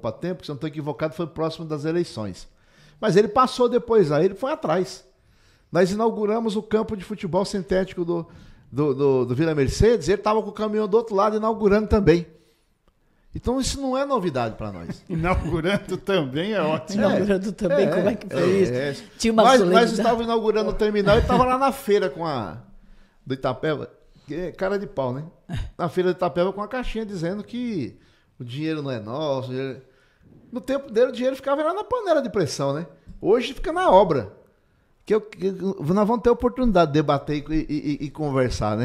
para tempo, que se não estou equivocado, foi próximo das eleições. Mas ele passou depois, aí ele foi atrás. Nós inauguramos o campo de futebol sintético do, do, do, do Vila Mercedes, ele estava com o caminhão do outro lado inaugurando também. Então isso não é novidade para nós. Inaugurando também é ótimo. É, inaugurando também, é, como é que foi é, isso? É. Tinha uma nós, nós estávamos inaugurando o terminal e estava lá na feira com a do Itapeva, é cara de pau, né? Na feira do Itapeva com a caixinha dizendo que o dinheiro não é nosso. Dinheiro... É- no tempo dele, o dinheiro ficava lá na panela de pressão, né? Hoje fica na obra. Que, eu, que nós vamos ter oportunidade de debater e, e, e, conversar, né?